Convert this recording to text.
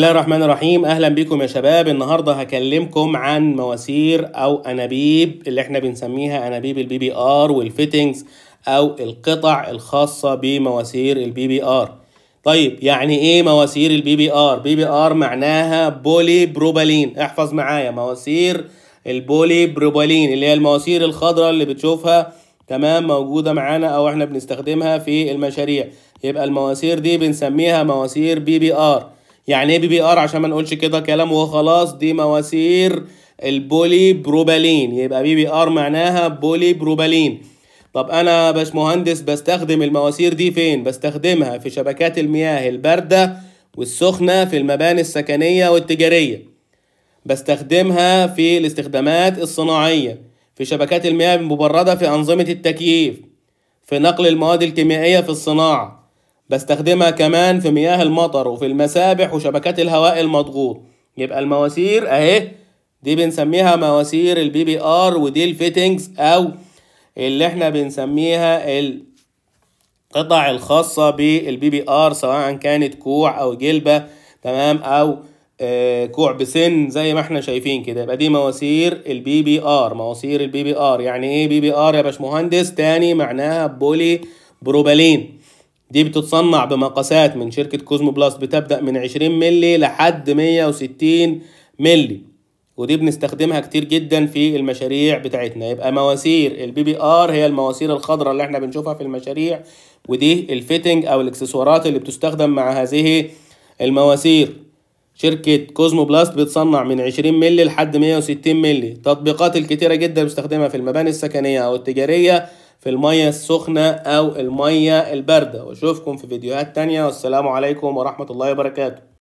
بسم الله الرحمن الرحيم اهلا بكم يا شباب النهارده هكلمكم عن مواسير او انابيب اللي احنا بنسميها انابيب البي بي ار والفيتنجز او القطع الخاصه بمواسير البي بي ار طيب يعني ايه مواسير البي بي ار بي بي ار معناها بولي بروبالين احفظ معايا مواسير البولي بروبالين اللي هي المواسير الخضراء اللي بتشوفها تمام موجوده معانا او احنا بنستخدمها في المشاريع يبقى المواسير دي بنسميها مواسير بي بي ار يعني ايه بي بي ار عشان ما نقولش كده كلام وخلاص دي مواسير البولي بروبالين يبقى بي بي ار معناها بولي بروبالين طب انا باشمهندس بستخدم المواسير دي فين بستخدمها في شبكات المياه البارده والسخنه في المباني السكنيه والتجاريه بستخدمها في الاستخدامات الصناعيه في شبكات المياه المبرده في انظمه التكييف في نقل المواد الكيميائيه في الصناعه بستخدمها كمان في مياه المطر وفي المسابح وشبكات الهواء المضغوط يبقى المواسير اهي دي بنسميها مواسير البي بي ار ودي الفيتنجز او اللي احنا بنسميها القطع الخاصة بالبي بي ار سواء كانت كوع او جلبة تمام او آه، كوع بسن زي ما احنا شايفين كده يبقى دي مواسير البي بي ار مواسير البي بي ار يعني ايه بي بي ار يا باشمهندس تاني معناها بولي بروبالين دي بتتصنع بمقاسات من شركة كوزمو بلاس بتبدأ من 20 ملي لحد 160 ملي ودي بنستخدمها كتير جدا في المشاريع بتاعتنا يبقى مواسير البي بي ار هي المواسير الخضراء اللي احنا بنشوفها في المشاريع ودي الفيتنج او الاكسسوارات اللي بتستخدم مع هذه المواسير شركة كوزمو بلاست بتصنع من 20 مللي لحد 160 مللي تطبيقات الكتيرة جدا بستخدمها في المباني السكنية أو التجارية في المية السخنة أو المية الباردة وأشوفكم في فيديوهات تانية والسلام عليكم ورحمة الله وبركاته